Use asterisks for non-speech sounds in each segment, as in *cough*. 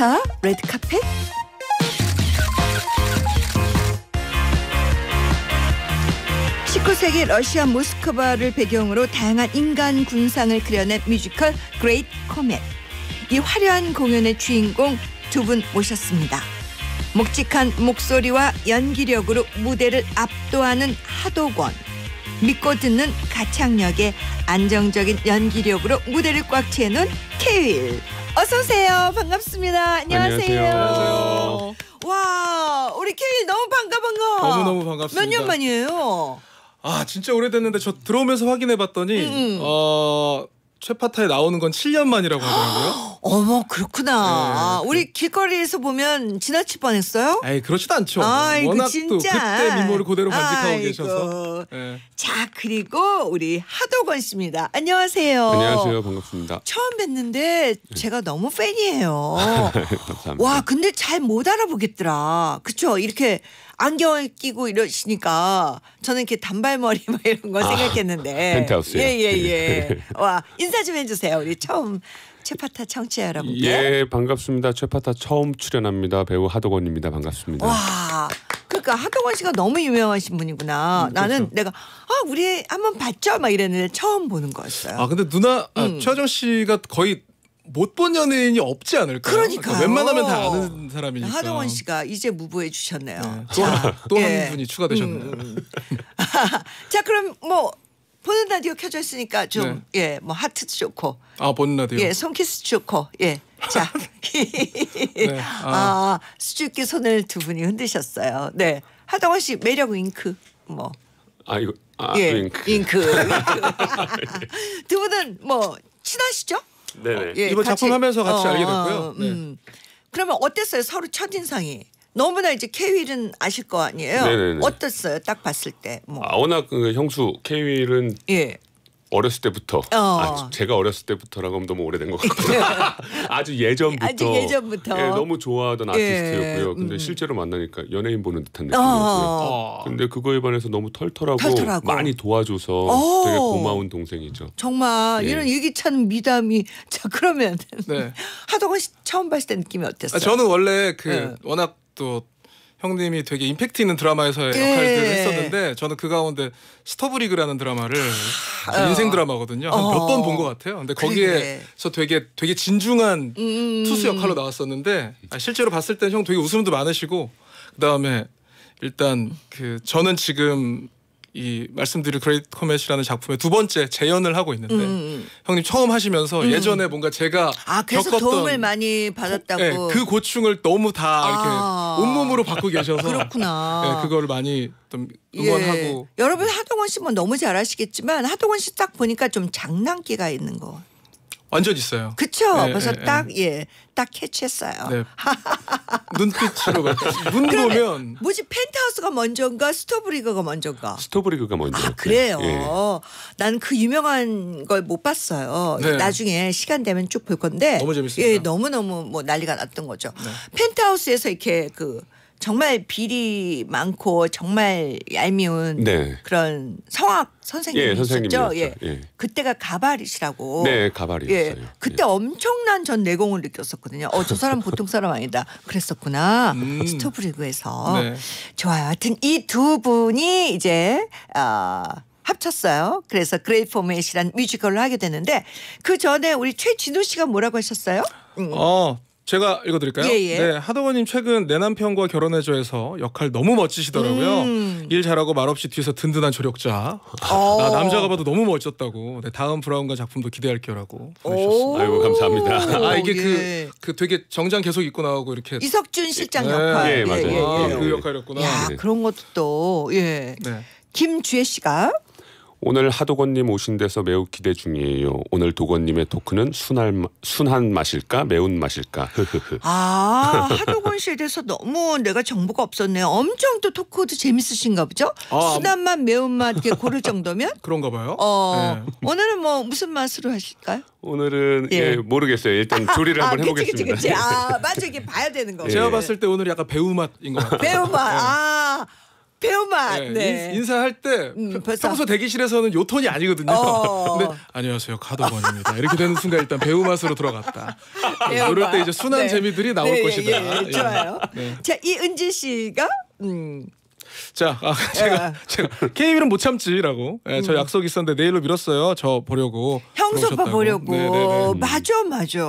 스타 레드카펫 1 9세기 러시아 모스크바를 배경으로 다양한 인간 군상을 그려낸 뮤지컬 그레이트 코멧. 이 화려한 공연의 주인공 두 분 모셨습니다. 묵직한 목소리와 연기력으로 무대를 압도하는 하도권. 믿고 듣는 가창력에 안정적인 연기력으로 무대를 꽉채우는 케일. 어서 오세요. 반갑습니다. 안녕하세요. 안녕하세요. 와, 우리 케이 너무 반가 반가. 너무 너무 반갑습니다. 몇 년 만이에요? 아, 진짜 오래됐는데 저 들어오면서 확인해 봤더니 음. 어, 최파타에 나오는 건 7년 만이라고 하더라고요. *gasps* 어, 어머 그렇구나. 네, 아, 네. 우리 그... 길거리에서 보면 지나칠 뻔했어요? 에이 그렇지도 않죠. 아이고, 워낙 진짜. 또 그때 미모를 그대로 간직하고 아이고. 계셔서. 네. 자 그리고 우리 하도건 씨입니다. 안녕하세요. 안녕하세요 반갑습니다. 처음 뵀는데 제가 너무 팬이에요. *laughs* 감사합니다. 와 근데 잘 못 알아보겠더라. 그쵸 이렇게 안경을 끼고 이러시니까 저는 이렇게 단발머리 막 이런 거 아, 생각했는데. *laughs* 펜트하우스요. 예예예. 예, 예. 예. 네. 와 인사 좀 해주세요. 우리 처음 최파타 청취자 여러분께 예 반갑습니다. 최파타 처음 출연합니다. 배우 하도건입니다. 반갑습니다. 와 그러니까 하도건 씨가 너무 유명하신 분이구나. 음, 그렇죠. 나는 그렇죠. 내가 아 우리 한번 봤죠 막 이랬는데 처음 보는 거였어요. 아 근데 누나 아, 음. 최하정 씨가 거의 못 본 연예인이 없지 않을까요? 그러니까 웬만하면 다 아는 사람이니까. 하동원 씨가 이제 무브해 주셨네요. 네. 또한 예. 분이 추가되셨네요. 음. 음. *laughs* 자 그럼 뭐 보는 라디오 켜져 있으니까 좀 예뭐 네. 하트도 좋고 아 보는 라디오 예 손키스 좋고 예 자. *laughs* 네, *laughs* 아. 아, 수줍게 손을 두 분이 흔드셨어요. 네. 하동원 씨 매력 잉크 뭐. 아 이거 아, 예. 잉크 윙크. *laughs* 두 분은 뭐 친하시죠? 네. 어, 예, 이번 작품 하면서 같이 어, 알게 됐고요. 어, 음. 네. 음. 그러면 어땠어요? 서로 첫인상이? 너무나 이제 케윌은 아실 거 아니에요. 네네네. 어땠어요? 딱 봤을 때. 뭐. 아, 워낙 그 형수 케윌은 예. 어렸을 때부터 어. 아, 제가 어렸을 때부터라고 하면 너무 오래된 것 같고 *laughs* *laughs* 아주 예전부터 아주 예전부터 예, 너무 좋아하던 예. 아티스트였고요. 예. 근데 음. 실제로 만나니까 연예인 보는 듯한 어. 느낌이었고요. 어. 근데 그거에 반해서 너무 털털하고, 털털하고. 많이 도와줘서 오. 어. 되게 고마운 동생이죠. 정말 예. 이런 얘기찬 미담이 *laughs* 자 그러면 네. 하동원 처음 봤을 때 느낌이 어땠어요? 아, 저는 원래 그 예. 워낙 또 형님이 되게 임팩트 있는 드라마에서의 네. 역할을 했었는데 저는 그 가운데 스토브리그라는 드라마를 아, 그 어. 인생 드라마거든요. 어. 몇번 본 것 같아요. 근데 거기에서 되게 되게 진중한 음. 음 투수 음. 역할로 나왔었는데 아, 실제로 봤을 때형 되게 웃음도 많으시고 그다음에 일단 그 저는 지금 이 말씀드릴 그레이트 코맷이라는 작품의 두 번째 재연을 하고 있는데 음, 음, 음. 형님 처음 하시면서 음. 예전에 뭔가 제가 아, 겪었던 도움을 많이 받았다고 네, 그 고충을 너무 다 아. 이렇게 온몸으로 받고 계셔서 그렇구나. 네, 예, 그걸 많이 좀 예. 응원하고 예. 여러분 하동원 씨뭐 너무 잘하시겠지만 하동원 씨 딱 보니까 좀 장난기가 있는 거 완전 있어요. 그쵸. 네, 그래서 네, 딱 예, 딱 캐치했어요. 네. 눈빛으로 가. 눈 보면 뭐지 펜트하우스가 먼저인가 스토브리그가 먼저인가? 스토브리그가 먼저. 아 그래요. 예. 난그 유명한 걸 못 봤어요. 네. 나중에 시간 되면 쭉 볼 건데. 너무 재밌어요. 예, 너무 너무 뭐 난리가 났던 거죠. 네. 펜트하우스에서 이렇게 그 정말 비리 많고 정말 얄미운 네. 그런 성악 선생님이셨죠. 예, 예. 예, 그때가 가발이시라고. 네, 가발이었어요. 예. 그때 예. 엄청난 전 내공을 느꼈었거든요. 어, 저 사람 보통 사람 아니다. 그랬었구나. 음. 스토브리그에서. 네. 좋아요. 하여튼 이 두 분이 이제 아 어, 합쳤어요. 그래서 그레이 포맷이란 뮤지컬을 하게 되는데 그 전에 우리 최진우 씨가 뭐라고 하셨어요? 음. 어, 제가 읽어드릴까요? 예, 예. 네, 하동원님 최근 내 남편과 결혼해줘에서 역할 너무 멋지시더라고요. 음. 일 잘하고 말없이 뒤에서 든든한 조력자. 어. 나 남자가 봐도 너무 멋졌다고. 네, 다음 브라운과 작품도 기대할게요라고 보내주셨습니다. 아이고 감사합니다. *laughs* 아 이게 그그 예. 그 되게 정장 계속 입고 나오고 이렇게 이석준 실장 예. 역할. 예, 맞아요. 아, 예, 예. 그 역할이었구나. 야, 네. 그런 것도 예. 네. 김주혜 씨가 오늘 하도건님 오신 데서 매우 기대 중이에요. 오늘 도건님의 토크는 순할, 순한 맛일까 매운 맛일까? 아 하도건 씨에 대해서 너무 내가 정보가 없었네요. 엄청 또 토크도 재밌으신가 보죠? 아, 아 순한 맛 매운 맛 이렇게 고를 정도면? *laughs* 그런가 봐요. 어 네. 오늘은 뭐 무슨 맛으로 하실까요? 오늘은 예. 예, 모르겠어요. 일단 조리를 *laughs* 아, 한번 해보겠습니다. 그치, 그치, 그치. 아 맞아 *laughs* 이게 봐야 되는 거. 예. 제가 봤을 때 오늘 약간 배우 맛인 것 같아요. 배우 맛. 네. 아. 배우만. 네. 인, 네. 사할때 음, 평소 대기실에서는 요 톤이 아니거든요. 어. *laughs* 근데 안녕하세요 카더건입니다. 이렇게 되는 순간 일단 배우 맛으로 들어갔다. 이럴 네, 때 이제 순한 네. 재미들이 나올 네, 예, 것이다. 예, 예. 예. 좋아요. 네. 자 이은지 씨가 음. 자, 아, 제가 예. 제가 케이윌은 못 참지라고. 예, 저 음. 약속 있었는데 내일로 미뤘어요. 저 보려고. 형소빠 보려고. 네 음. 맞아, 맞아.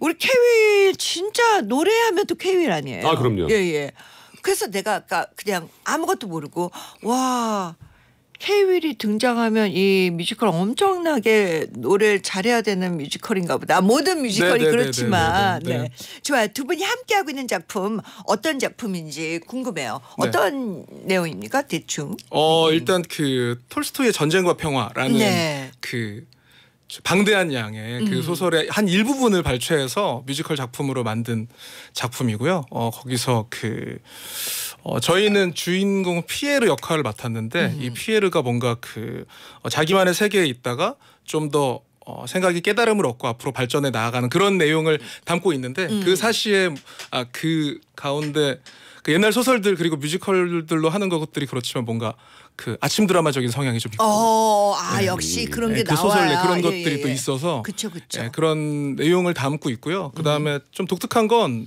우리 케이윌 진짜 노래하면 또 케이윌 아니에요. 아, 그럼요. 예, 예. 그래서 내가 아까 그냥 아무것도 모르고 와 케이윌이 등장하면 이 뮤지컬 엄청나게 노래를 잘해야 되는 뮤지컬인가 보다. 모든 뮤지컬이 네네 네, 네, 그렇지만 네네네. 네, 네. 좋아요. 두 분이 함께 하고 있는 작품 어떤 작품인지 궁금해요. 어떤 네. 내용입니까 대충? 어 일단 그 톨스토이의 전쟁과 평화라는 네. 그 방대한 양의 그 음. 그 소설의 한 일부분을 발췌해서 뮤지컬 작품으로 만든 작품이고요. 어, 거기서 그 어, 저희는 주인공 피에르 역할을 맡았는데 음. 이 피에르가 뭔가 그 어, 자기만의 세계에 있다가 좀 더 어, 생각이 깨달음을 얻고 앞으로 발전해 나아가는 그런 내용을 담고 있는데 그 음. 그 사시에 아, 그 가운데 그 옛날 소설들 그리고 뮤지컬들로 하는 것들이 그렇지만 뭔가 그 아침 드라마적인 성향이 좀 있고. 어, 어 아 네. 역시 그런 네, 게그 나와요. 소설 내 그런 예, 것들이 예, 또 있어서. 그쵸, 그쵸. 네, 그런 내용을 담고 있고요. 그 다음에 음. 좀 독특한 건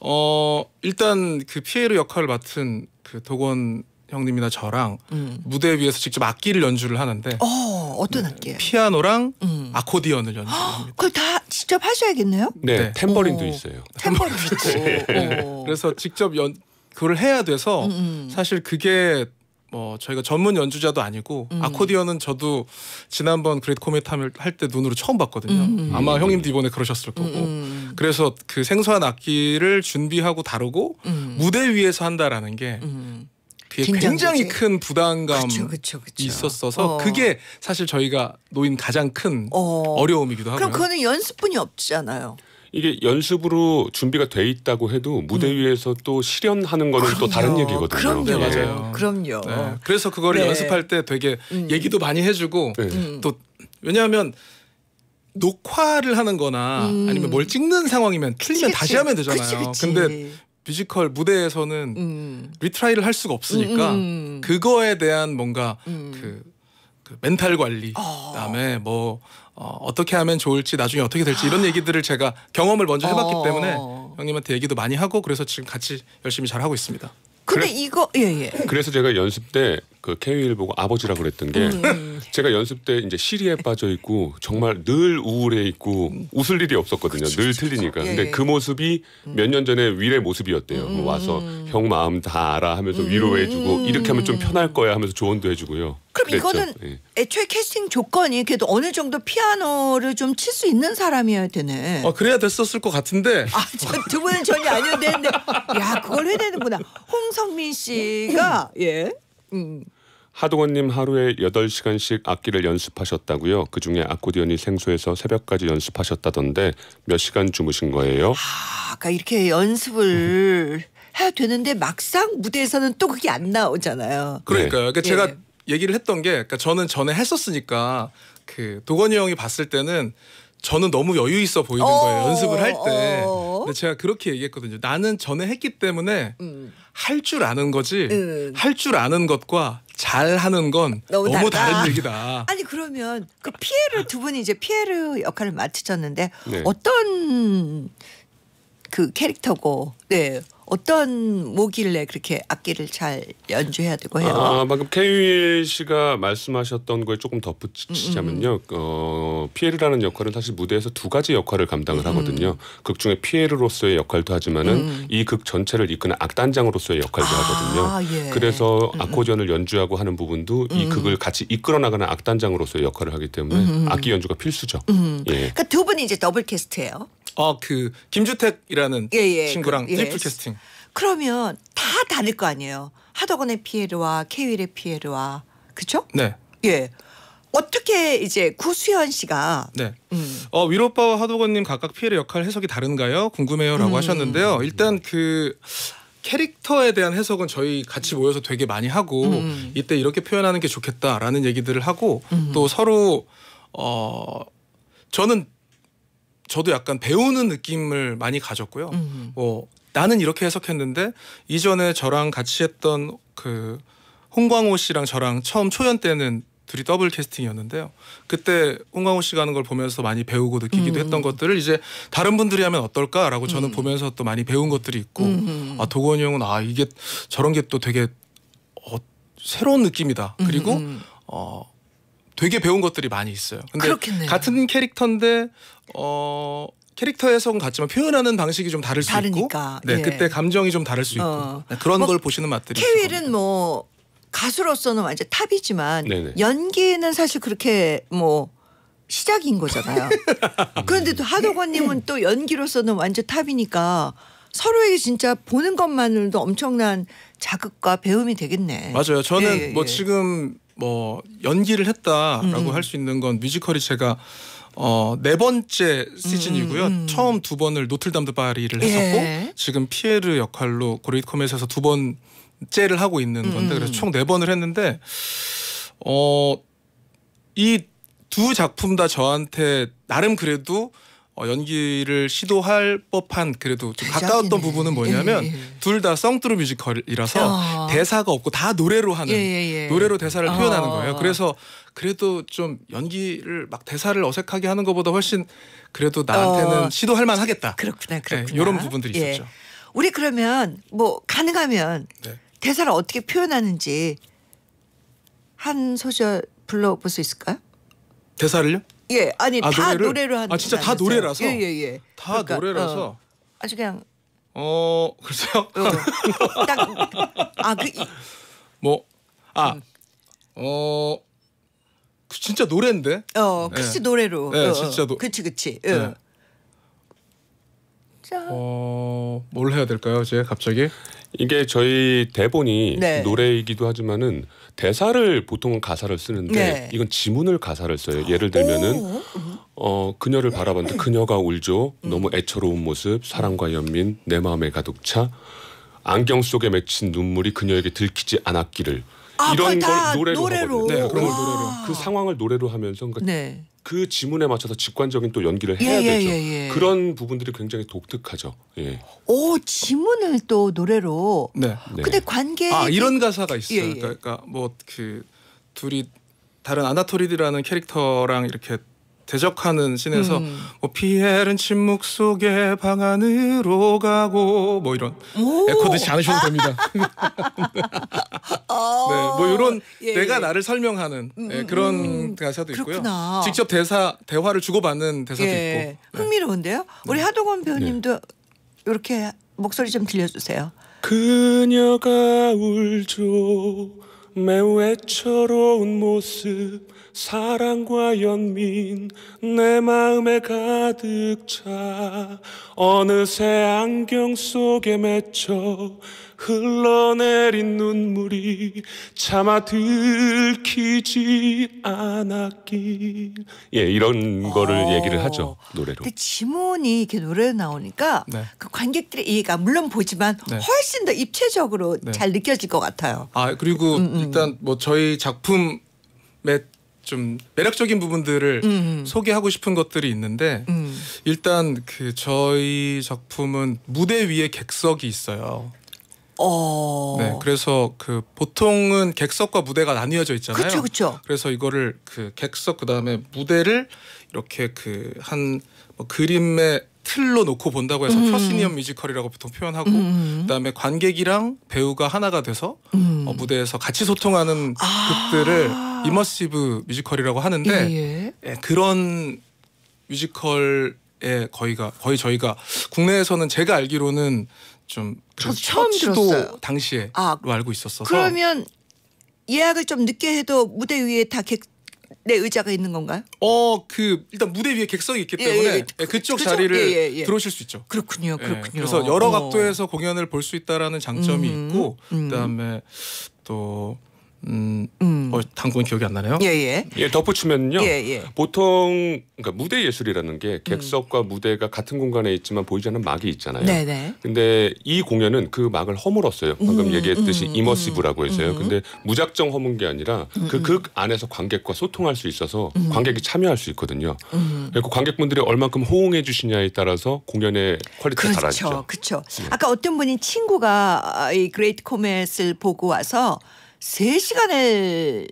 어, 일단 그 피에르 역할을 맡은 그 도건 형님이나 저랑 음. 무대 위에서 직접 악기를 연주를 하는데 어, 어떤 네, 악기 피아노랑 음. 아코디언을 연주 그걸 다 직접 하셔야겠네요? 네, 네. 버린도 오. 있어요. 탬버린도 있고. *laughs* 네. 그래서 직접 연 그걸 해야 돼서 음음. 음. 사실 그게 뭐 저희가 전문 연주자도 아니고 음. 아코디언은 저도 지난번 그레이트 코메트 할때 눈으로 처음 봤거든요. 음. 음. 아마 형님도 이번에 그러셨을 거고. 음, 음. 그래서 그 생소한 악기를 준비하고 다루고 음. 무대 위에서 한다라는 게 굉장히 큰 부담감이 있었어서 어. 그게 사실 저희가 놓인 가장 큰 어. 려움이기도 하고요. 그럼 그거는 연습뿐이 없잖아요. 이게 연습으로 준비가 돼 있다고 해도 무대 음. 위에서 또 실현하는 거는 그럼요. 또 다른 얘기거든요. 그럼요, 네. 맞아요. 네. 그럼요. 네. 그래서 그거를 네. 연습할 때 되게 음. 얘기도 많이 해주고 네. 음. 또 왜냐하면 녹화를 하는거나 음. 아니면 뭘 찍는 상황이면 틀리면 그치, 다시 하면 되잖아요. 그치, 그치. 근데 뮤지컬 무대에서는 음. 리트라이를 할 수가 없으니까 그거에 대한 뭔가 그, 그 멘탈 관리, 어. 그다음에 뭐 어, 어떻게 하면 좋을지 나중에 어떻게 될지 이런 아. 얘기들을 제가 경험을 먼저 해봤기 어. 때문에 형님한테 얘기도 많이 하고 그래서 지금 같이 열심히 잘 하고 있습니다. 근데 그래- 이거 예예. 예. 그래서 제가 연습 때 그케이일 보고 아버지라 그랬던 게 음, 음. 제가 연습 때 이제 시리에 네. 빠져 있고 정말 늘 우울해 있고 음. 웃을 일이 없었거든요. 그치, 늘 그치, 틀리니까. 그 근데 예. 그 모습이 몇 년 전에 윌의 모습이었대요. 음. 와서 형 마음 다 알아 하면서 위로해주고 음. 이렇게 하면 좀 편할 거야 하면서 조언도 해주고요. 그럼 그랬죠. 이거는 예. 애초에 캐스팅 조건이 그래도 어느 정도 피아노를 좀 칠 수 있는 사람이어야 되네. 아 그래야 됐었을 것 같은데. *laughs* 아두 분은 전혀 아니었는데, 야 그걸 해야 되는구나. 홍성민 씨가 *laughs* 예. 음. 하동원님 하루에 8시간씩 악기를 연습하셨다고요. 그중에 아코디언이 생소해서 새벽까지 연습하셨다던데 몇 시간 주무신 거예요? 아, 아까 이렇게 연습을 해야 되는데 막상 무대에서는 또 그게 안 나오잖아요. 그러니까요. 그러니까 네. 제가 예. 얘기를 했던 게 그러니까 저는 전에 했었으니까 그 도건이 형이 봤을 때는 저는 너무 여유 있어 보이는 거예요. 어, 연습을 할 때. 어. 근데 제가 그렇게 얘기했거든요. 나는 전에 했기 때문에 음. 할줄 아는 거지 응. 할줄 아는 것과 잘하는 건 너무, 너무 다른 얘기다. *laughs* 아니 그러면 그 피에르 두 분이 이제 피에르 역할을 맡으셨는데 네. 어떤 그 캐릭터고 네 어떤 모길래 그렇게 악기를 잘 연주해야 되고 해요? 아, 방금 케일 씨가 말씀하셨던 거에 조금 덧붙이자면요. 음, 음. 어, 피에르라는 역할은 사실 무대에서 두 가지 역할을 감당을 음. 하거든요. 극 중에 피에르로서의 역할도 하지만은 음. 이극 전체를 이끄는 악단장으로서의 역할도 아, 하거든요. 예. 그래서 음, 아코디언을 연주하고 하는 부분도 이 극을 같이 이끌어 나가는 악단장으로서의 역할을 하기 때문에 악기 연주가 필수죠. 예. 그러니까 두 분이 이제 더블 캐스트예요. 아그 김주택이라는 예, 예, 친구랑 그, 예. 리플 캐스팅. 그러면 다 다를 거 아니에요. 하덕원의 피에르와 케윌의 피에르와 그렇죠? 네. 예. 어떻게 이제 구수현 씨가 네. 음. 어 위로빠와 하도건님 각각 피해의 역할 해석이 다른가요? 궁금해요라고 음. 하셨는데요. 일단 그 캐릭터에 대한 해석은 저희 같이 모여서 되게 많이 하고 음. 이때 이렇게 표현하는 게 좋겠다라는 얘기들을 하고 음. 또 서로 어 저는 저도 약간 배우는 느낌을 많이 가졌고요. 음. 뭐 나는 이렇게 해석했는데 이전에 저랑 같이 했던 그 홍광호 씨랑 저랑 처음 초연 때는 둘이 더블 캐스팅이었는데요. 그때 홍광호 씨가 하는 걸 보면서 많이 배우고 느끼기도 음. 했던 것들을 이제 다른 분들이 하면 어떨까라고 저는 음. 보면서 또 많이 배운 것들이 있고 음아 도건이 형은 아 이게 저런 게 또 되게 어, 새로운 느낌이다. 그리고 음어 음. 되게 배운 것들이 많이 있어요. 근데 그렇겠네요. 같은 캐릭터인데 어 캐릭터 에석은 같지만 표현하는 방식이 좀 다를 수 다르니까. 있고 네, 예. 그때 감정이 좀 다를 수 어. 있고 네, 그런 뭐걸 보시는 맛들이 케윌은 뭐 가수로서는 완전 탑이지만 네네. 연기는 사실 그렇게 뭐 시작인 거잖아요. *laughs* 음. 그런데 또 하도건님은 또 연기로서는 완전 탑이니까 서로에게 진짜 보는 것만으로도 엄청난 자극과 배움이 되겠네. 맞아요. 저는 예, 뭐 예, 뭐 지금 뭐 연기를 했다라고 음. 할수 있는 건 뮤지컬이 제가 어네 번째 시즌이고요. 음. 처음 두 번을 노틀담드 파리를 했었고 예. 지금 피에르 역할로 고리코메커에서두 번째를 하고 있는 건데 음. 그래서 총 네 번을 했는데 어이 두 작품 다 저한테 나름 그래도 어, 연기를 시도할 법한 그래도 좀 가까웠던 부분은 뭐냐면 예, 예. 예. 둘다 썽뚜로 뮤지컬이라서 어. 대사가 없고 다 노래로 하는 예, 예, 예. 노래로 대사를 아. 표현하는 거예요. 그래서 그래도 좀 연기를 막 대사를 어색하게 하는 것보다 훨씬 그래도 나한테는 어. 시도할 만하겠다. 그렇구나, 그렇구나. 이런 부분들이 있었죠. 우리 그러면 뭐 가능하면 네. 대사를 어떻게 표현하는지 한 소절 불러볼 수 있을까요? 대사를요? 예, 아니 아, 다 노래를? 노래를 하는 아 진짜 다 노래라서. 예, 예, 예. 다 그러니까, 노래라서. 어, 아주 그냥 어, 글쎄요. 어, 어. 딱 아, 그 뭐 아. 음. 어. 그 진짜 노래인데? 어, 네. 그치 예. 노래로. 예, 어, 진짜 노. 그치 그치. 예. 예. 어, 뭘 해야 될까요, 이제 갑자기? 이게 저희 대본이 네. 노래이기도 하지만은 대사를 보통은 가사를 쓰는데 네. 이건 지문을 가사를 써요. 예를 들면은 어 그녀를 네. 바라봤는데 그녀가 울죠. 음. 너무 애처로운 모습, 사랑과 연민, 내 마음에 가득 차 안경 속에 맺힌 눈물이 그녀에게 들키지 않았기를 아, 이런 그러니까 걸 노래로, 노래로. 하 네, 그런 걸 노래로. 아. 그 상황을 노래로 하면서 그러니까 네. 그 지문에 맞춰서 직관적인 또 연기를 해야 예, 예, 되죠. 예, 예, 그런 부분들이 굉장히 독특하죠. 예. 오 지문을 또 노래로. 네. 네. 근데 관계. 아 이런 그 가사가 예, 있어요. 예. 그러니까 뭐 그 둘이 다른 아나토리드라는 캐릭터랑 이렇게 대적하는 신에서 음. 뭐 피헬은 침묵 속에 방 안으로 가고 뭐 이런 에코 예, 드지 않으셔도 됩니다. 어. *laughs* 네, 뭐 이런 예, 내가 예. 나를 설명하는 음, 네, 그런 음, 가사도 있고요. 그렇구나. 직접 대사 대화를 주고받는 대사도 예. 있고. 네. 흥미로운데요. 우리 네. 하동원 배우님도 네. 이렇게 목소리 좀 들려주세요. 그녀가 울죠. 매우 애처로운 모습 사랑과 연민 내 마음에 가득 차 어느새 안경 속에 맺혀 흘러내린 눈물이 차마 들키지 않았길 예 이런 거를 어. 얘기를 하죠 노래로 근데 지문이 이렇게 노래 나오니까 네. 그 관객들의 이해가 물론 보지만 네. 훨씬 더 입체적으로 네. 잘 느껴질 것 같아요 아 그리고 음, 음. 음. 일단 뭐 저희 작품에 좀 매력적인 부분들을 음, 음. 소개하고 싶은 것들이 있는데 음. 일단 그 저희 작품은 무대 위에 객석이 있어요. 어... 네, 그래서 그 보통은 객석과 무대가 나뉘어져 있잖아요. 그렇죠, 그렇죠. 그래서 이거를 그 객석 그다음에 무대를 이렇게 그한뭐 그림의 틀로 놓고 본다고 해서 음. 퍼시니언 뮤지컬이라고 보통 표현하고 음. 그다음에 관객이랑 배우가 하나가 돼서 음. 어, 무대에서 같이 소통하는 아. 극들을 이머시브 뮤지컬이라고 하는데 예, 예. 예, 그런 뮤지컬에 거의가 거의 저희가 국내에서는 제가 알기로는 좀 처음 들었어요. 당시에 아, 알고 있었어서 그러면 예약을 좀 늦게 해도 무대 위에 다 객, 내 의자가 있는 건가요? 어, 그 일단 무대 위에 객석이 있기 예, 예, 때문에 예, 예, 예. 그쪽 그렇 자리를 들어오실 수 있죠. 그렇군요, 예, 그렇군요. 그래서 여러 어. 각도에서 어. 공연을 볼 수 있다라는 장점이 음, 있고 음. 그다음에 또 음. 음, 어, 당분 기억이 안 나네요. 예, 예. 예, 덧붙이면요. 예, 예. 보통 그러니까 무대 예술이라는 게 객석과 음. 무대가 같은 공간에 있지만 보이지 않는 막이 있잖아요. 네, 네. 근데 이 공연은 그 막을 허물었어요. 방금 음, 얘기했듯이 이머시브라고 음, 해서요. 근데 무작정 허문 게 아니라 그 극 안에서 관객과 소통할 수 있어서 관객이 참여할 수 있거든요. 그리고 관객분들이 얼만큼 호응해 주시냐에 따라서 공연의 퀄리티가 그렇죠, 달라지죠. 그렇죠. 네. 아까 어떤 분이 친구가 아, 이 그레이트 코멧을 보고 와서 3시간에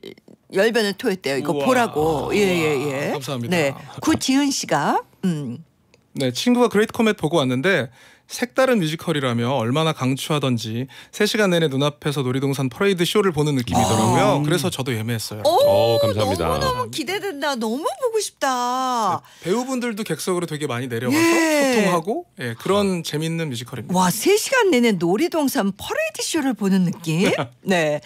열변을 토했대요. 이거 우와, 보라고. 예, 예, 예. 감사합니다. 네. 구지은 씨가 음. 네, 친구가 그레이트 코멧 보고 왔는데 색다른 뮤지컬이라며 얼마나 강추하던지 3시간 내내 눈앞에서 놀이동산 퍼레이드 쇼를 보는 느낌이더라고요. 아 음. 그래서 저도 예매했어요. 오, 오 어, 감사합니다. 너무너무 기대된다. 너무 보고 싶다. 네, 배우분들도 객석으로 되게 많이 내려와서 예. 소통하고 예, 그런 아. 재밌는 뮤지컬입니다. 와, 3시간 내내 놀이동산 퍼레이드 쇼를 보는 느낌? *laughs* 네.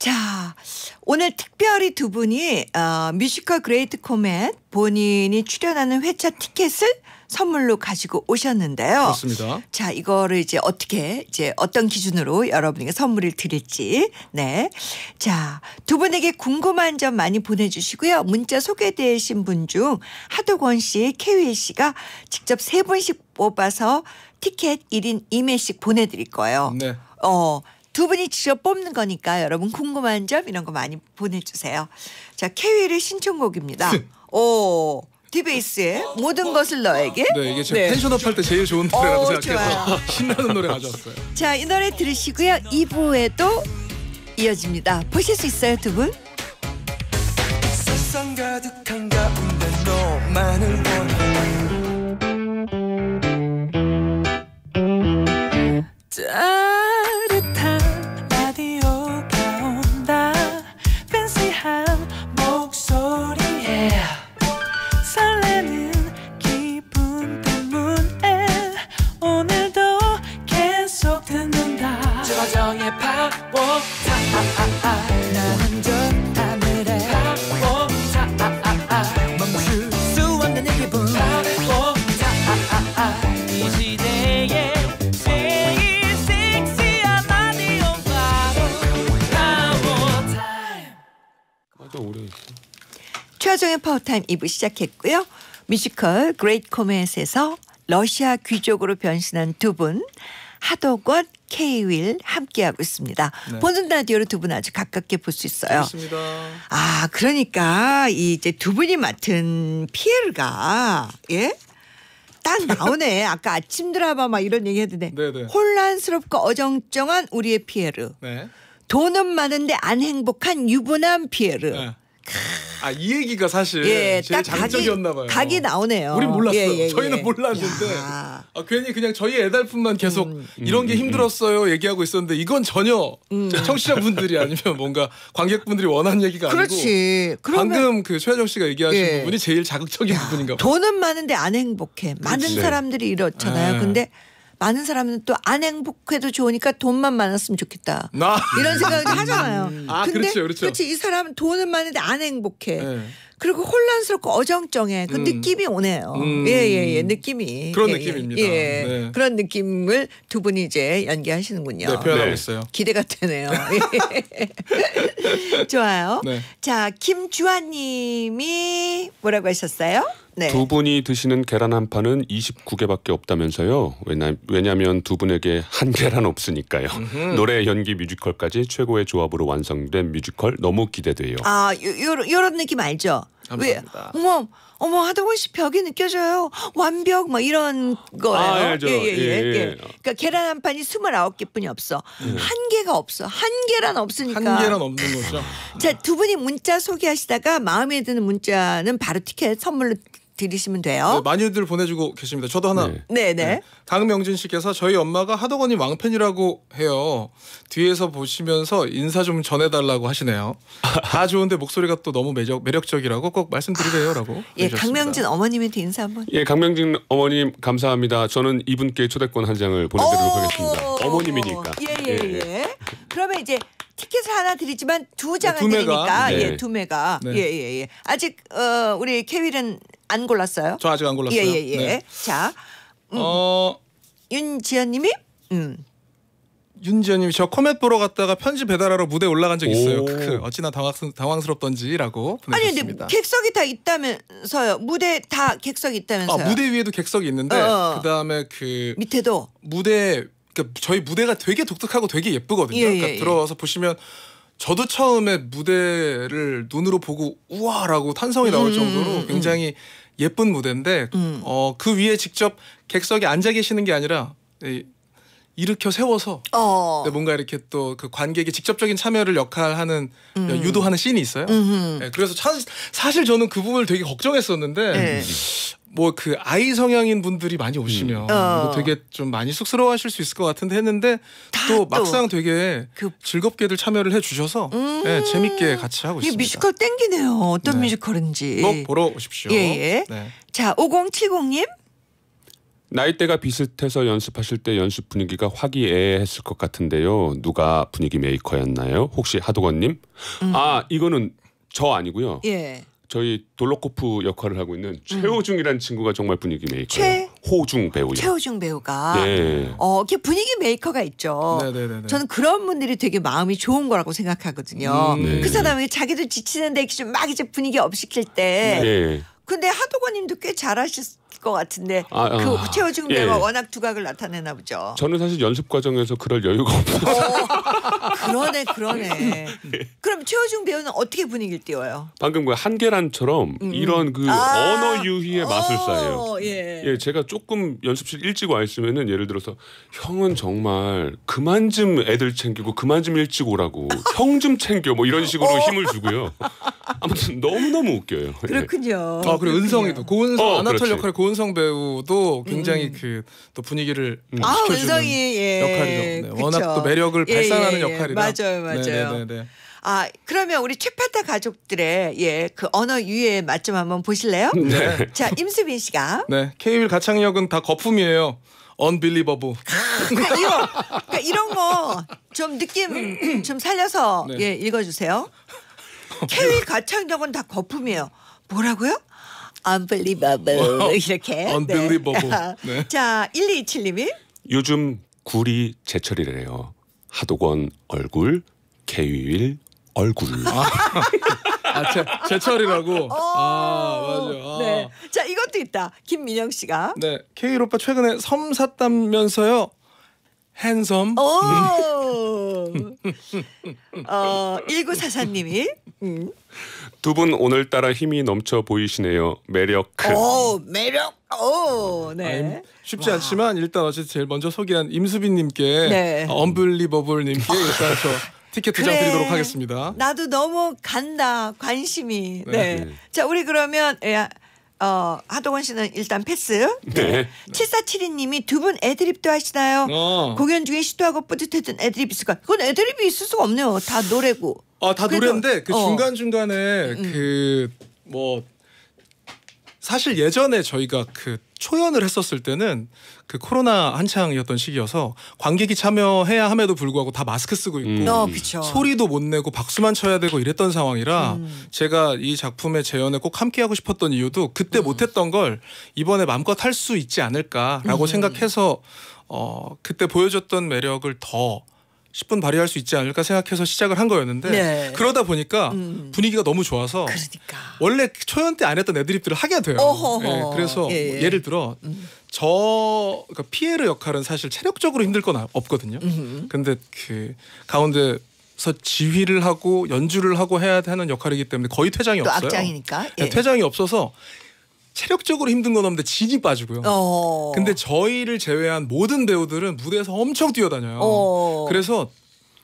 자, 오늘 특별히 두 분이 어, 뮤지컬 그레이트 코멧 본인이 출연하는 회차 티켓을 선물로 가지고 오셨는데요. 그습니다 자, 이거를 이제 어떻게 이제 어떤 기준으로 여러분에게 선물을 드릴지. 네. 자, 두 분에게 궁금한 점 많이 보내 주시고요. 문자 소개되신 분 중 하도권 씨, 케위 씨가 직접 세 분씩 뽑아서 티켓 1인 2매씩 보내 드릴 거예요. 네. 어. 두 분이 직접 뽑는 거니까 여러분 궁금한 점 이런 거 많이 보내주세요. 자, 케윌의 신청곡입니다. 네. 오. 디베이스의 모든 것을 너에게 네 이게 제가 네. 텐션업 할 때 제일 좋은 노래라고 오, 생각해서 좋아요. *laughs* 신나는 노래 가져왔어요 자이 노래 들으시고요 2부에도 이어집니다 보실 수 있어요 두분 프라타임 2부 시작했고요. 뮤지컬 그레이트 코멧에서 러시아 귀족으로 변신한 두 분 하도권 케이윌 함께하고 있습니다. 네. 보는 라디오로 두 분 아주 가깝게 볼 수 있어요. 그렇습니다. 아 그러니까 이제 두 분이 맡은 피에르가 예? 딱 나오네. *laughs* 아까 아침 드라마 막 이런 얘기 했는데 네, 네. 혼란스럽고 어정쩡한 우리의 피에르. 네. 돈은 많은데 안 행복한 유부남 피에르. 네. 아이 얘기가 사실 예, 제 장점이었나 봐요. 각이 나오네요. 우린 몰랐어요. 예, 예, 예, 저희는 몰랐는데 야. 아, 괜히 그냥 저희 애달픈만 계속 음, 음. 이런 게 음, 음. 힘들었어요 음. 얘기하고 있었는데 이건 전혀 음. 청취자분들이 아니면 뭔가 관객분들이 원하는 얘기가 그렇지. 아니고 그러면, 방금 그 최현정 씨가 얘기하신 예. 부분이 제일 자극적인 야, 부분인가 봐요. 돈은 많은데 안 행복해. 많은 그치. 사람들이 이렇잖아요. 네. 근데 많은 사람은 또 안 행복해도 좋으니까 돈만 많았으면 좋겠다. 아. 이런 생각을 음. 하잖아요. 음. 아, 근데 그렇죠, 그렇죠. 그렇지 이 사람은 돈은 많은데 안 행복해. 네. 그리고 혼란스럽고 어정쩡해. 그 음. 느낌이 오네요. 예예예 음. 예, 예, 예. 느낌이 그런 예, 예. 느낌입니다. 예. 네. 그런 느낌을 두 분이 이제 연기하시는군요. 네, 표현하고 네. 있어요. 기대가 되네요. 네. *laughs* 좋아요. 네. 자 김주환님이 뭐라고 하셨어요? 네. 두 분이 드시는 계란 한 판은 29개밖에 없다면서요. 왜냐, 왜냐하면 두 분에게 한 계란 없으니까요. 음흠. 노래, 연기, 뮤지컬까지 최고의 조합으로 완성된 뮤지컬 너무 기대돼요. 아, 요, 요, 요런 느낌 알죠? 감사합니다. 왜? 어머 어머 하동훈 면 벽이 느껴져요. 완벽 뭐 이런 거예요. 아, 알죠. 예, 예, 예, 예, 예. 예. 그러니까 계란 한 판이 스물아홉 개뿐이 없어. 예. 한 개가 없어. 한 계란 없으니까. 한 계란 없는 거죠. *laughs* 자, 두 분이 문자 소개하시다가 마음에 드는 문자는 바로 티켓 선물로 들이시면 돼요. 네, 많이들 보내주고 계십니다. 저도 하나. 네. 네, 네. 네. 강명진 씨께서 저희 엄마가 하덕원이 왕팬이라고 해요. 뒤에서 보시면서 인사 좀 전해달라고 하시네요. 다 좋은데 목소리가 또 너무 매력, 매력적이라고 꼭 말씀드리래요라고. 아, 예, 강명진 어머님한테 인사 한번. 예, 강명진 어머님 감사합니다. 저는 이분께 초대권 한 장을 보내드리도록 하겠습니다. 어머님이니까. 예, 예, 예. 예. 예. 그러면 이제. 타켓을 하나 드리지만 두장은두매 어, 드리니까 예, 네. 두매가 네. 예, 예, 예. 아직 어, 우리 케빈은안 골랐어요? 저 아직 안 골랐어요. 예, 예, 예. 네. 자, 음, 어... 윤지현님이 음. 윤지연님이 저 코멧 보러 갔다가 편지 배달하러 무대 에 올라간 적 있어요. 크크. 어찌나 당황스, 당황스럽던지라고 보내셨습니다 아니 근데 객석이 다 있다면서요. 무대 다 객석이 있다면서요. 아, 무대 위에도 객석이 있는데 어. 어. 그다음에 그 밑에도 무대 그러니까 저희 무대가 되게 독특하고 되게 예쁘거든요. 예, 그러니까 예, 예. 들어와서 보시면 저도 처음에 무대를 눈으로 보고 우와라고 탄성이 음, 나올 음, 정도로 음. 굉장히 음. 예쁜 무대인데 음. 어, 그 위에 직접 객석에 앉아 계시는 게 아니라 이, 일으켜 세워서 어. 네, 뭔가 이렇게 또 그 관객의 직접적인 참여를 역할하는 음. 네, 유도하는 씬이 있어요. 네, 그래서 차, 사실 저는 그 부분을 되게 걱정했었는데 네. 뭐그 아이 성향인 분들이 많이 음. 오시면 음. 어. 뭐 되게 좀 많이 쑥스러워하실 수 있을 것 같은데 했는데 또, 또 막상 되게 그... 즐겁게들 참여를 해주셔서 음. 네, 재밌게 같이 하고 있습니다. 뮤지컬 땡기네요. 어떤 네. 뮤지컬인지 꼭 뭐 보러 오십시오. 예, 예. 네. 자 5070님 나이대가 비슷해서 연습하실 때 연습 분위기가 화기애애했을 것 같은데요. 누가 분위기 메이커였나요? 혹시 하도건님? 음. 아 이거는 저 아니고요. 예. 저희 돌로코프 역할을 하고 있는 최호중이라는 음. 친구가 정말 분위기 메이커예요. 호중 배우요. 최호중 배우가 예. 어, 이렇게 분위기 메이커가 있죠. 네네네네. 저는 그런 분들이 되게 마음이 좋은 거라고 생각하거든요. 음, 그 네. 그 사람이 자기도 지치는데 이렇게 좀막 이제 분위기 업시킬 때. 네. 근데 하 최고님도 꽤 잘하실것 같은데 아, 아, 그채워중 예, 배우가 예. 워낙 두각을 나타내나 보죠. 저는 사실 연습 과정에서 그럴 여유가 없어서 어, 그러네, 그러네. *laughs* 예. 그럼 최호중 배우는 어떻게 분위기를 띄워요? 방금 그 한계란처럼 음. 이런 그아 언어 유희의 마술사예요. 어, 예. 예. 제가 조금 연습실 일찍 와 있으면은 예를 들어서 형은 정말 그만 좀 애들 챙기고 그만 좀 일찍 오라고 *laughs* 형 좀 챙겨 뭐 이런 식으로 어. 힘을 주고요. 아무튼 너무 너무 웃겨요. 예. 그렇군요. 아 그리고 은성 고은성이도 고은성 어, 아나톨 그렇지. 역할 고은성 배우도 굉장히 음. 그또 분위기를 음. 아 은성이 예. 역할이죠. 네, 워낙 또 매력을 예, 발산하는 예, 예. 역할이라 맞아요, 맞아요. 네네네. 네, 네, 네. 아 그러면 우리 최파타 가족들의 예 그 언어 유예 맛좀 한번 보실래요? 네. 자 임수빈 씨가 네 케이윌 가창력은 다 거품이에요. 언빌리버브. 아, 그러니까, 그러니까 이런, 그러니까 이런 거 좀 느낌 좀 살려서 네. 예 읽어주세요. 케이 윌 가창력은 다 거품이에요. 뭐라고요? unbelievable 이렇게. 네. unbelievable. *laughs* 네. 자, 1 2 7님이 요즘 굴이 제철이래요. 하도권 얼굴, 개유일 얼굴. *laughs* 아, 아, 제, 제철이라고. 어. 아, 맞아. 아. 네. 자, 이것도 있다. 김민영 씨가. 네. 케이 오빠 최근에 섬 샀다면서요. 핸섬. 오. *laughs* 어, 1944님이 음. 두분 오늘따라 힘이 넘쳐 보이시네요. 매력. 오, 매력. 오, 네. 아, 쉽지 와. 않지만 일단 어제 제일 먼저 소개한 임수빈 님께 네. 언블리버블 님께 아. 일단 저 티켓 두장 그래. 드리도록 하겠습니다. 나도 너무 간다. 관심이. 네. 네. 자, 우리 그러면 야, 어, 하동원 씨는 일단 패스. 네. 7472님이 두 분 애드립도 하시나요? 어. 공연 중에 시도하고 뿌듯했던 애드립 있을까? 그건 애드립이 있을 수가 없네요. 다 노래고. 아, 다그래 노래인데 그 어. 중간중간에 음. 그뭐 사실 예전에 저희가 그 초연을 했었을 때는 그 코로나 한창이었던 시기여서 관객이 참여해야 함에도 불구하고 다 마스크 쓰고 있고 음. 어, 소리도 못 내고 박수만 쳐야 되고 이랬던 상황이라 음. 제가 이 작품의 재연에 꼭 함께하고 싶었던 이유도 그때 음. 못했던 걸 이번에 마음껏 할 수 있지 않을까라고 음. 생각해서 어, 그때 보여줬던 매력을 더 10분 발휘할 수 있지 않을까 생각해서 시작을 한 거였는데 네. 그러다 보니까 음. 분위기가 너무 좋아서 그러니까. 원래 초연 때 안 했던 애드립들을 하게 돼요. 네, 그래서 예. 예. 를 들어 음. 저 그러니까 피에르 역할은 사실 체력적으로 힘들 건 없거든요. 음. 근데 그 가운데 서 지휘를 하고 연주를 하고 해야 하는 역할이기 때문에 거의 퇴장이 없어요. 악장이니까. 네, 예. 퇴장이 없어서 체력적으로 힘든 건 없는데 진이 빠지고요. 어. 근데 저희를 제외한 모든 배우들은 무대에서 엄청 뛰어다녀요. 어. 그래서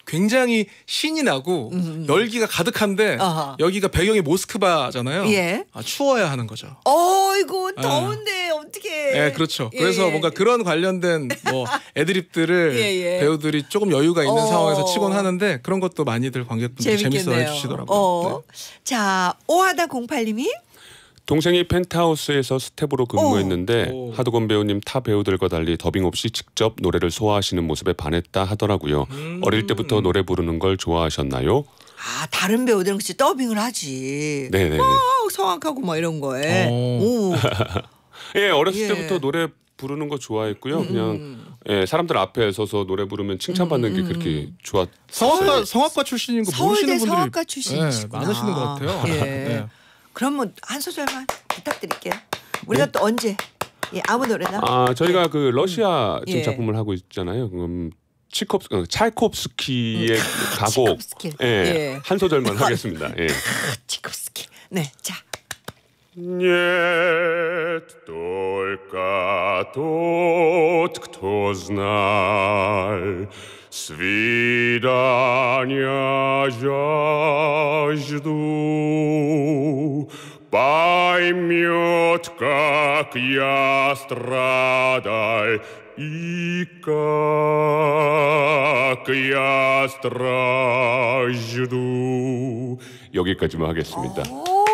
굉장히 신이 나고 음. 음, 음. 열기가 가득한데 아하. 여기가 배경이 모스크바잖아요. 예. 아, 추워야 하는 거죠. 어이고 아. 더운데 아. 어떻게? 예, 그렇죠. 예. 그래서 예. 뭔가 그런 관련된 뭐 *laughs* 애드립들을 예, 예, 배우들이 조금 여유가 있는 어. 상황에서 치곤 하는데 그런 것도 많이들 관객분들이 재밌겠 재밌어 해주시더라고요. 어. 네. 자 오하다 08님이 동생이 펜트하우스에서 스텝으로 근무했는데 오. 하도건 배우님 타 배우들과 달리 더빙 없이 직접 노래를 소화하시는 모습에 반했다 하더라고요. 음. 어릴 때부터 노래 부르는 걸 좋아하셨나요? 아 다른 배우들은 그치 더빙을 하지. 네네. 막 어, 성악하고 막 뭐 이런 거에. 어. 오. 오. *laughs* 예 어렸을 예. 때부터 노래 부르는 거 좋아했고요. 음. 그냥 예, 사람들 앞에 서서 노래 부르면 칭찬받는 음. 그렇게 음. 좋았. 성악가 성악가 출신인 거 모르시는 분들이 성악가 출신 예, 많으시는 것 같아요. 예. *laughs* 네. 그러면 뭐 한 소절만 부탁드릴게요. 우리가 네. 또 언제 예, 아무 노래나. 아 저희가 예. 그 러시아 음, 지금 예. 작품을 하고 있잖아요. 그럼 치콥 차이콥스키의 어, 음. 가곡 아, 치콥스키. 예. 예, 한 소절만 하겠습니다. 예. 아, 치콥스키. 네, 자. Нет только тот, кто знал. Свидания я жду, Поймет, как я страдал, И как я стражду. 여기까지만 하겠습니다.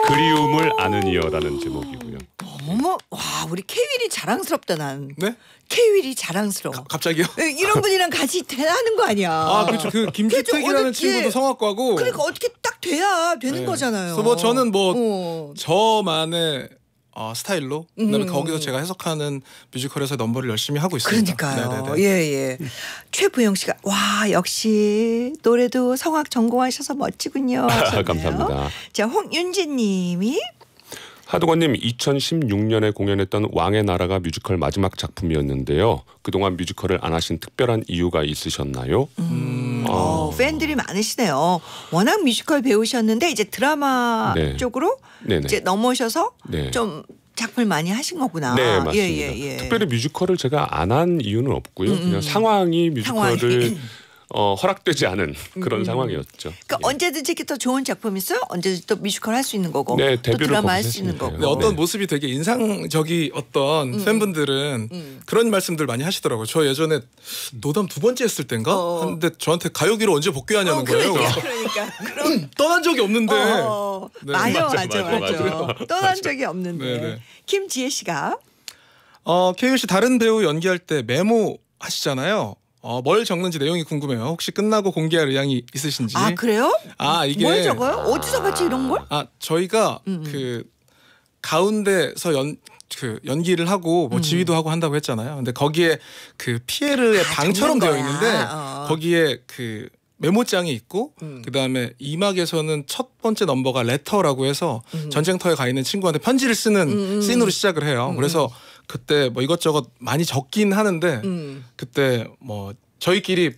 그리움을 아는 이어라는 제목이고요. 너무 와 우리 케윌이 자랑스럽다 난. 네? 케이윌이 자랑스러워. 가, 갑자기요? 네, 이런 분이랑 같이 대하는 거 아니야. 아 그렇죠. 그 김주택이라는 친구도 성악과고. 그러니까 어떻게 딱 돼야 되는 네. 거잖아요. 그래서 뭐 저는 뭐 어. 저만의 어, 스타일로 그다음에 음. 거기서 제가 해석하는 뮤지컬에서 넘버를 열심히 하고 있습니다. 그러니까요. 예예. 예. 최부영 씨가 와 역시 노래도 성악 전공하셔서 멋지군요. *laughs* 감사합니다. 자 홍윤지님이 하동원님 2016년에 공연했던 왕의 나라가 뮤지컬 마지막 작품이었는데요. 그동안 뮤지컬을 안 하신 특별한 이유가 있으셨나요? 음, 아. 어. 팬들이 많으시네요. 워낙 뮤지컬 배우셨는데 이제 드라마 네. 쪽으로 네네. 이제 넘어오셔서 네. 좀 작품을 많이 하신 거구나. 네, 예, 맞습니다. 예, 예, 예. 특별히 뮤지컬을 제가 안 한 이유는 없고요. 음, 음, 그냥 상황이 뮤지컬을 상황이. 어, 허락되지 않은 음, 그런 음. 상황이었죠. 그러니까 예. 언제든지 이렇게 더 좋은 작품이 있어요. 언제든지 또 뮤지컬 할 수 있는 거고 네, 또 드라마 할수 있는 거고. 네, 어떤 네. 모습이 되게 인상적이었던 음. 팬분들은 음. 그런 말씀들 많이 하시더라고요. 저 예전에 노담 두 번째 했을 땐가? 어. 하데 저한테 가요기로 언제 복귀하냐는 어, 그러니까, 거예요. 그러니까. 그러니까. *laughs* 그럼 떠난 적이 없는데. 어, 어. 네. 맞아, 맞아, 맞아, 맞아. 떠난 적이 없는데. 네, 네. 김지혜 씨가. 어, 케이씨 다른 배우 연기할 때 메모 하시잖아요. 어, 뭘 적는지 내용이 궁금해요. 혹시 끝나고 공개할 의향이 있으신지. 아 그래요? 아 이게 뭘 적어요? 어디서 같이 아, 이런 걸? 아 저희가 음, 음. 그 가운데서 연. 그 연기를 하고 뭐 음, 음. 지휘도 음. 하고 한다고 했잖아요. 근데 거기에 그 피에르의 아, 방처럼 되어 있는데 아, 어. 거기에 그 메모장이 있고 음. 그다음에 이막에서는 첫 번째 넘버가 레터라고 해서 전쟁터에 가 있는 친구한테 편지를 쓰는 씬으로 시작을 해요. 그래서 그때 뭐 이것저것 많이 적긴 하는데 음. 그때 뭐 저희끼리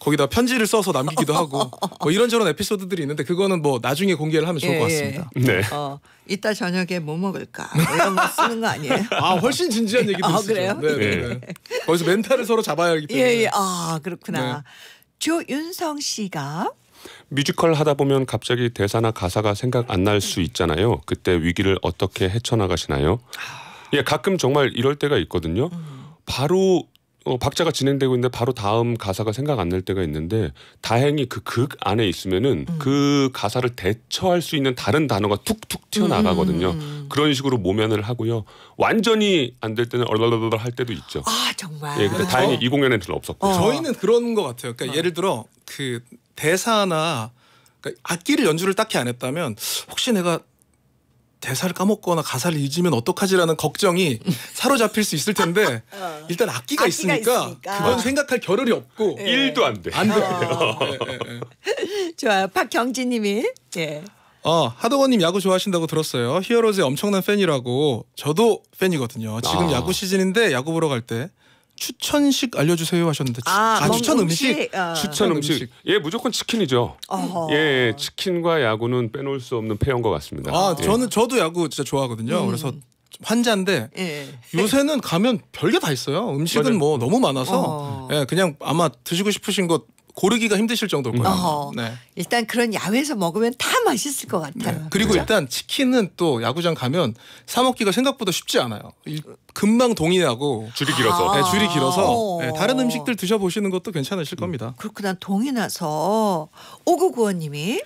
거기다 편지를 써서 남기기도 하고 *laughs* 뭐 이런저런 에피소드들이 있는데 그거는 뭐 나중에 공개를 하면 좋을 예, 것 예. 같습니다. 예. 네. 어, 이따 저녁에 뭐 먹을까 뭐 이런 거 쓰는 거 아니에요? 아 훨씬 진지한 얘기도 아, 있죠. 그래요? 네, 네. 네. 예. 거기서 멘탈을 서로 잡아야 하기 때문에. 예, 예. 아 그렇구나. 네. 조윤성 씨가 뮤지컬 하다 보면 갑자기 대사나 가사가 생각 안 날 수 있잖아요. 그때 위기를 어떻게 헤쳐나가시나요? 아, 예, 가끔 정말 이럴 때가 있거든요. 음. 바로 어, 박자가 진행되고 있는데 바로 다음 가사가 생각 안 날 때가 있는데 다행히 그 극 안에 있으면은 음. 그 가사를 대처할 수 있는 다른 단어가 툭툭 튀어나가거든요. 음. 음, 음. 그런 식으로 모면을 하고요. 완전히 안 될 때는 얼얼얼얼 할 때도 있죠. 아 정말. 예, 근데 다행히 어. 이 공연에는 없었고. 어. 저희는 그런 것 같아요. 그러니까 어. 예를 들어 그 대사나 그러니까 악기를 연주를 딱히 안 했다면 혹시 내가 대사를 까먹거나 가사를 잊으면 어떡하지라는 걱정이 사로잡힐 수 있을 텐데 *laughs* 어. 일단 악기가, 악기가 있으니까, 있으니까, 그건 생각할 겨를이 없고 예. 1도 안 돼. 안 돼. 어. 어. 예, 예, 예. *laughs* 좋아요. 박경진 님이. 예. 어, 하동원님 야구 좋아하신다고 들었어요. 히어로즈의 엄청난 팬이라고 저도 팬이거든요. 지금 아. 야구 시즌인데 야구 보러 갈때 추천식 알려주세요 하셨는데 아, 아, 아 추천 음식, 음 추천 음식 예 무조건 치킨이죠 어허. 예, 예 치킨과 야구는 빼놓을 수 없는 패인 것 같습니다 아 예. 저는 저도 야구 진짜 좋아하거든요 음. 그래서 환자인데 예. 요새는 가면 별게 다 있어요 음식은 맞아요. 뭐 너무 많아서 어. 예, 그냥 아마 드시고 싶으신 것 고르기가 힘드실 정도일 거예요. 음. 어 네. 일단 그런 야외에서 먹으면 다 맛있을 것 네. 같아요. 네. 그리고 그렇죠? 일단 치킨은 또 야구장 가면 사 먹기가 생각보다 쉽지 않아요. 금방 동이나고 줄이 길어서 아 네, 줄이 아. 길어서 어. 네, 다른 음식들 드셔보시는 것도 괜찮으실 겁니다. 그렇구나 동이 나서 오구구원님이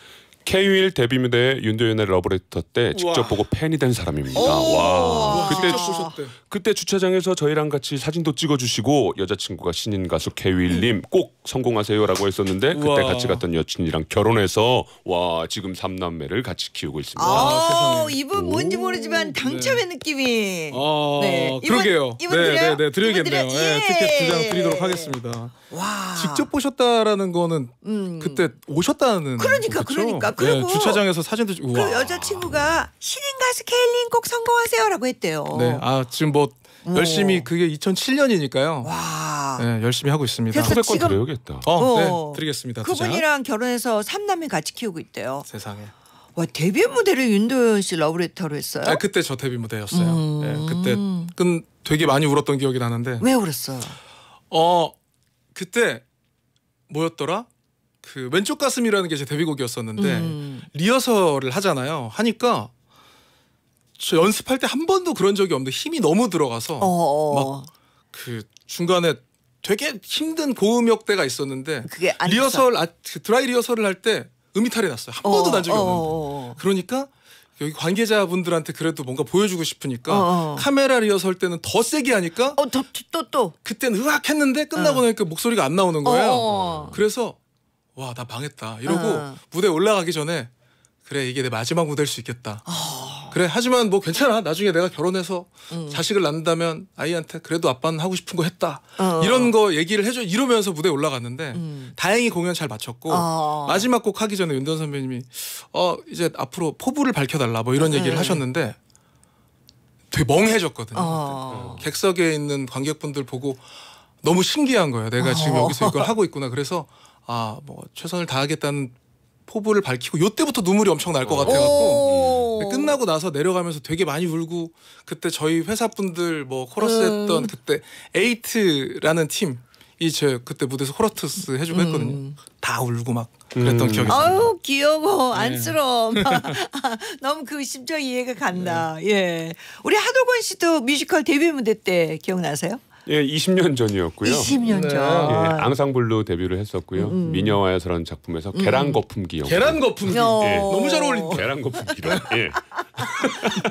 K-윌 데뷔 무대 윤도현의 러브레터 때 직접 와 보고 팬이 된 사람입니다. 와. 그때 주, 그때 주차장에서 저희랑 같이 사진도 찍어주시고 여자친구가 신인 가수 K-윌님 꼭 성공하세요라고 했었는데 그때 같이 갔던 여친이랑 결혼해서 와 지금 삼남매를 같이 키우고 있습니다. 아, 아, 이분 뭔지 모르지만 당첨의 네. 느낌이. 아, 네. 이분, 그러게요. 이분 네, 드려요? 네, 네, 드려야겠네요. 예. 네, 티켓 두장 예. 드리도록 하겠습니다. 와. 직접 보셨다라는 거는 음. 그때 오셨다는 그러니까 거겠죠? 그러니까 네, 그리고 네, 주차장에서 사진도 찍고 그 여자친구가 신인 가수 케일린 꼭 성공하세요라고 했대요. 네, 아 지금 뭐 오. 어. 열심히 그게 2007년이니까요. 와. 네, 열심히 하고 있습니다. 그래서 드려야겠다. 어, 네, 어. 네, 드리겠습니다. 그분이랑 자. 결혼해서 삼남매 같이 키우고 있대요. 세상에. 와 데뷔 무대를 윤도현 씨 러브레터로 했어요? 아, 그때 저 데뷔 무대였어요. 음. 네, 그때 근 음. 되게 많이 울었던 기억이 나는데. 왜 울었어요? 어 그때 뭐였더라? 그 왼쪽 가슴이라는 게 제 데뷔곡이었었는데 음. 리허설을 하잖아요. 하니까 저 연습할 때 한 번도 그런 적이 없는데 힘이 너무 들어가서 어, 어. 막그 중간에 되게 힘든 고음역대가 있었는데 리허설 아, 그 드라이 리허설을 할 때 음이탈이 났어요. 한 번도 어, 난 적이 없는데. 그러니까 여기 관계자분들한테 그래도 뭔가 보여주고 싶으니까 어어. 어. 카메라 리허설 때는 더 세게 하니까 어, 더, 또, 또. 그땐 으악 했는데 끝나고 어. 나니까 목소리가 안 나오는 어, 거예요. 어어. 어. 그래서 와, 나 망했다. 이러고 어. 무대 올라가기 전에 그래, 이게 내 마지막 무대일 수 있겠다. 그래 하지만 뭐 괜찮아 나중에 내가 결혼해서 음. 자식을 낳는다면 아이한테 그래도 아빠는 하고 싶은 거 했다 어. 어. 이런 거 얘기를 해줘 이러면서 무대 에 올라갔는데 음. 다행히 공연 잘 마쳤고 어. 어. 마지막 곡 하기 전에 윤던 선배님이 어 이제 앞으로 포부를 밝혀달라 뭐 이런 얘기를 음. 하셨는데 되게 멍해졌거든요. 어. 객석에 있는 관객분들 보고 너무 신기한 거예요. 내가 어. 지금 여기서 이걸 하고 있구나. 그래서 아 뭐 최선을 다하겠다는 포부를 밝히고 요때부터 눈물이 엄청 날 것 같아갖고 네, 끝나고 나서 내려가면서 되게 많이 울고 그때 저희 회사 분들 뭐 코러스 음. 했던 그때 에이트라는 팀. 이제 그때 무대에서 호러트스 해주고 음. 했거든요. 다 울고 막 음. 그랬던 음. 기억이 나요 아유 귀여워 네. 안쓰러워. 네. *laughs* *laughs* 너무 그 심정 이해가 간다. 네. 예, 우리 하도권 씨도 뮤지컬 데뷔 무대 때 기억나세요? 예, 20년 전이었고요. 20년 전. 예, 앙상블로 데뷔를 했었고요. 음. 미녀와의 음. 여라는 작품에서 음, 음. 계란 거품기 역. 계란 거품기. 예. 너무 잘 어울린. 계란 거품기로. 예.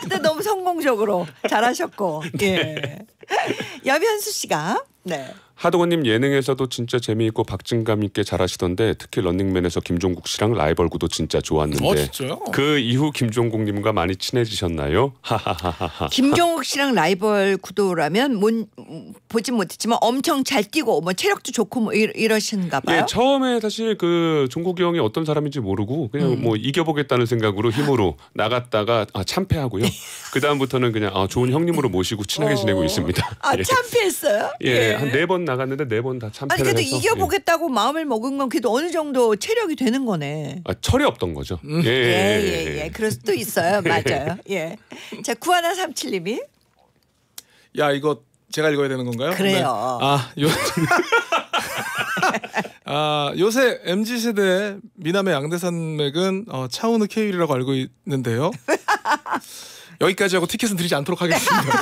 근데 *laughs* 너무 성공적으로 잘하셨고. *laughs* 네. 예. 여변수 씨가 네. 하동원님 예능에서도 진짜 재미있고 박진감 있게 잘하시던데 특히 런닝맨에서 김종국 씨랑 라이벌 구도 진짜 좋았는데 어, 진짜요? 그 이후 김종국님과 많이 친해지셨나요? 하하하하. 김종국 씨랑 라이벌 구도라면 뭔 보진 못했지만 엄청 잘 뛰고 뭐 체력도 좋고 뭐 이러, 시는가 봐요. 예, 처음에 사실 그 종국이 형이 어떤 사람인지 모르고 그냥 음. 뭐 이겨보겠다는 생각으로 힘으로 *laughs* 나갔다가 아, 참패하고요. 그 다음부터는 그냥 아, 좋은 형님으로 모시고 친하게 어. 지내고 있습니다. 아 *laughs* 예. 참패했어요? 예, 예. 한네 번. 번 나갔는데 네 번 다 참패를 아니, 그래도 해서. 이겨보겠다고 예. 마음을 먹은 건 그래도 어느 정도 체력이 되는 거네. 아, 철이 없던 거죠. 예예예. 예, 예, 예, 그럴 수도 있어요. 맞아요. 예. 자 구하나 삼칠님이 야 이거 제가 읽어야 되는 건가요? 그래요. 네. 아 요. 아, 요새 MZ 세대 미남의 양대산맥은 어, 차은우 케이이라고 알고 있는데요. 여기까지 하고 티켓은 드리지 않도록 하겠습니다.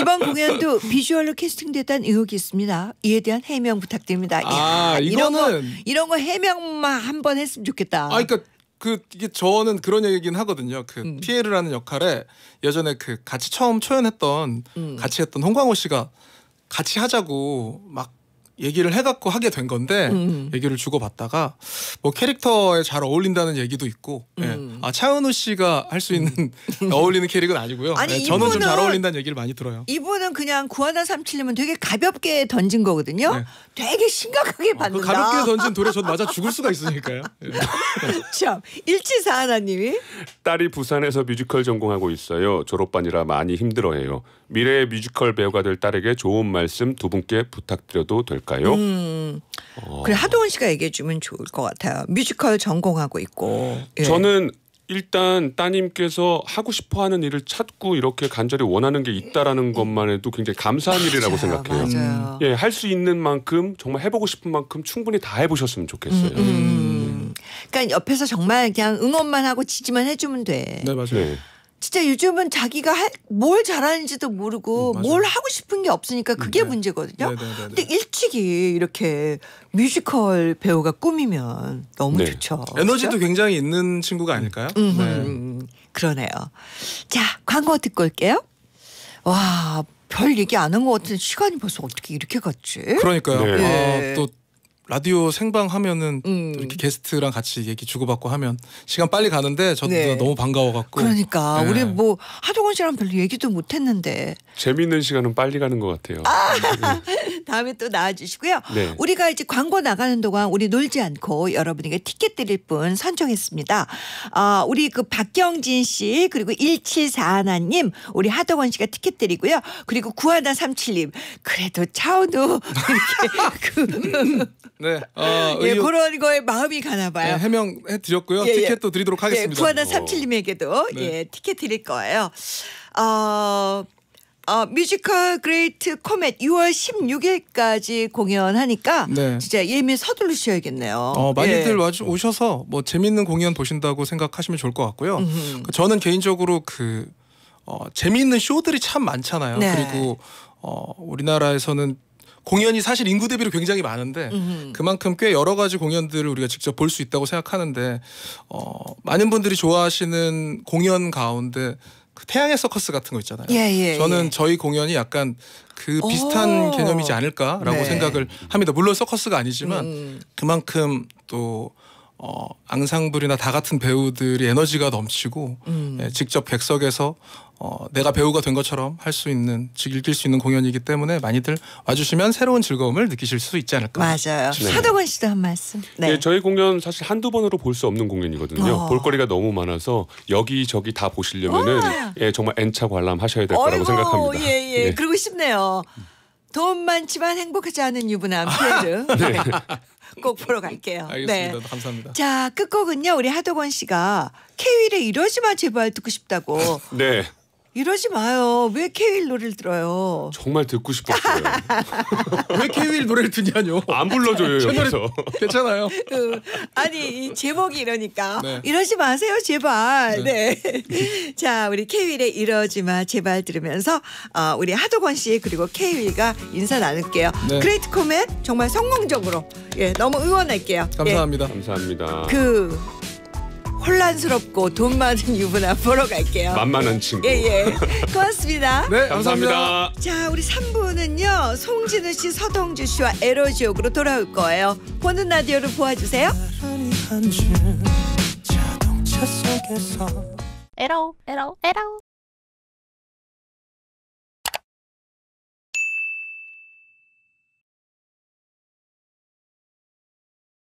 이번 공연도 비주얼로 캐스팅됐다는 의혹이 있습니다. 이에 대한 해명 부탁드립니다. 아, 야, 이거는 이런 거, 이런 거 해명만 한 번 했으면 좋겠다. 아, 그러니까 그 이게 저는 그런 얘기긴 하거든요. 그 음. 피에르라는 역할에 예전에 그 같이 처음 초연했던 음. 같이 했던 홍광호 씨가 같이 하자고 막 얘기를 해갖고 하게 된 건데 음, 음. 얘기를 주고받다가 뭐 캐릭터에 잘 어울린다는 얘기도 있고 예. 음. 예. 아 차은우 씨가 할 수 있는 음. *laughs* 어울리는 캐릭은 아니고요. 아니, 예. 저는 좀 잘 어울린다는 얘기를 많이 들어요. 이분은 그냥 구하나 삼칠님은 되게 가볍게 던진 거거든요. 네. 되게 심각하게 아, 그 받는다. 가볍게 던진 돌에 전 맞아 죽을 수가 있으니까요. 예. *laughs* 참 일치사 하나님이 딸이 부산에서 뮤지컬 전공하고 있어요. 졸업반이라 많이 힘들어해요. 미래의 뮤지컬 배우가 될 딸에게 좋은 말씀 두 분께 부탁드려도 될까요? 걸까요? 음, 어. 그래 하동원 씨가 얘기해 주면 좋을 것 같아요. 뮤지컬 전공하고 있고. 예. 저는 일단 따님께서 하고 싶어 하는 일을 찾고 이렇게 간절히 원하는 게 있다라는 것만 해도 굉장히 감사한 맞아요, 일이라고 생각해요. 음. 예, 할 수 있는 만큼 정말 해보고 싶은 만큼 충분히 다 해보셨으면 좋겠어요. 음, 음. 그러니까 옆에서 정말 그냥 응원만 하고 지지만 해주면 돼. 네 맞아요. 네. 진짜 요즘은 자기가 할, 뭘 잘하는지도 모르고 음, 뭘 하고 싶은 게 없으니까 그게 네. 문제거든요. 네, 네, 네, 네. 근데 일찍이 이렇게 뮤지컬 배우가 꿈이면 너무 네. 좋죠. 에너지도 그렇죠? 굉장히 있는 친구가 아닐까요? 음, 그러네요. 자 광고 듣고 올게요. 와. 별 얘기 안 한 것같은 시간이 벌써 어떻게 이렇게 갔지? 그러니까요. 아, 또 라디오 생방 하면은 음. 이렇게 게스트랑 같이 얘기 주고받고 하면 시간 빨리 가는데 저도 네. 너무 반가워갖고 그러니까 네. 우리 뭐 하동원 씨랑 별로 얘기도 못했는데 재미는 시간은 빨리 가는 것 같아요. 아, *laughs* 다음에 또 나와주시고요. 네. 우리가 이제 광고 나가는 동안 우리 놀지 않고 여러분에게 티켓 드릴 분 선정했습니다. 아, 우리 그 박경진 씨 그리고 1741님 우리 하동원 씨가 티켓 드리고요. 그리고 구하나 37님 그래도 차우도 이렇게 *laughs* 그 네. 어, 예, 의혹... 그런 거에 마음이 가나 봐요. 네, 예, 해명해 드렸고요. 예, 예, 티켓도 드리도록 예, 하겠습니다. 구하나 어. 삼칠님에게도 네. 예, 티켓 드릴 거예요. 어, 어, 뮤지컬 그레이트 코멧 6월 16일까지 공연하니까 네. 진짜 예민 서둘르셔야겠네요. 어, 많이들 예. 오셔서 뭐 재밌는 공연 보신다고 생각하시면 좋을 것 같고요. 음흠. 그 저는 개인적으로 그 어, 재미있는 쇼들이 참 많잖아요. 네. 그리고 어, 우리나라에서는 공연이 사실 인구 대비로 굉장히 많은데 음흠. 그만큼 꽤 여러 가지 공연들을 우리가 직접 볼 수 있다고 생각하는데 어, 많은 분들이 좋아하시는 공연 가운데 그 태양의 서커스 같은 거 있잖아요. 예, 예, 저는 예. 저희 공연이 약간 그 비슷한 개념이지 않을까라고 네. 생각을 합니다. 물론 서커스가 아니지만 음. 그만큼 또 어, 앙상블이나 다 같은 배우들이 에너지가 넘치고 음. 예, 직접 객석에서 어, 내가 배우가 된 것처럼 할 수 있는 즐길 수 있는 공연이기 때문에 많이들 와주시면 새로운 즐거움을 느끼실 수 있지 않을까. 맞아요. 네. 사도관 씨도 한 말씀. 네. 예, 저희 공연 사실 한두 번으로 볼 수 없는 공연이거든요. 어. 볼거리가 너무 많아서 여기저기 다 보시려면은 예, 정말 N차 관람하셔야 될 거라고 생각합니다. 예, 예. 예. 그러고 싶네요. 돈 많지만 행복하지 않은 유부남 아, 피에르. 네. *laughs* 꼭 보러 갈게요. 알겠습니다. 네. 감사합니다. 자, 끝곡은요. 우리 하도건 씨가 케이윌의 이러지 마 제발 듣고 싶다고. 네. 이러지 마요. 왜 케일 노래를 들어요? 정말 듣고 싶었어요. *laughs* 왜 케일 노래를 듣냐뇨? 안 불러줘요 여기서. 괜찮아요. *laughs* 그, 아니 이 제목이 이러니까 네. 이러지 마세요 제발. 네. 네. *laughs* 자 우리 케일의 이러지 마 제발 들으면서 어, 우리 하도건 씨 그리고 케일과 인사 나눌게요. 네. 그레이트 코멧 정말 성공적으로 예 너무 응원할게요. 감사합니다. 예. 감사합니다. 그 혼란스럽고 돈 많은 유부남 *laughs* 보러 갈게요. 만만한 친구. 예예. 예. 고맙습니다. *laughs* 네, 감사합니다. 자, 우리 3부는요. 송진우 씨, 서동주 씨와 에로지옥으로 돌아올 거예요. 보는 라디오를 보아주세요. 에로, 에로, 에로.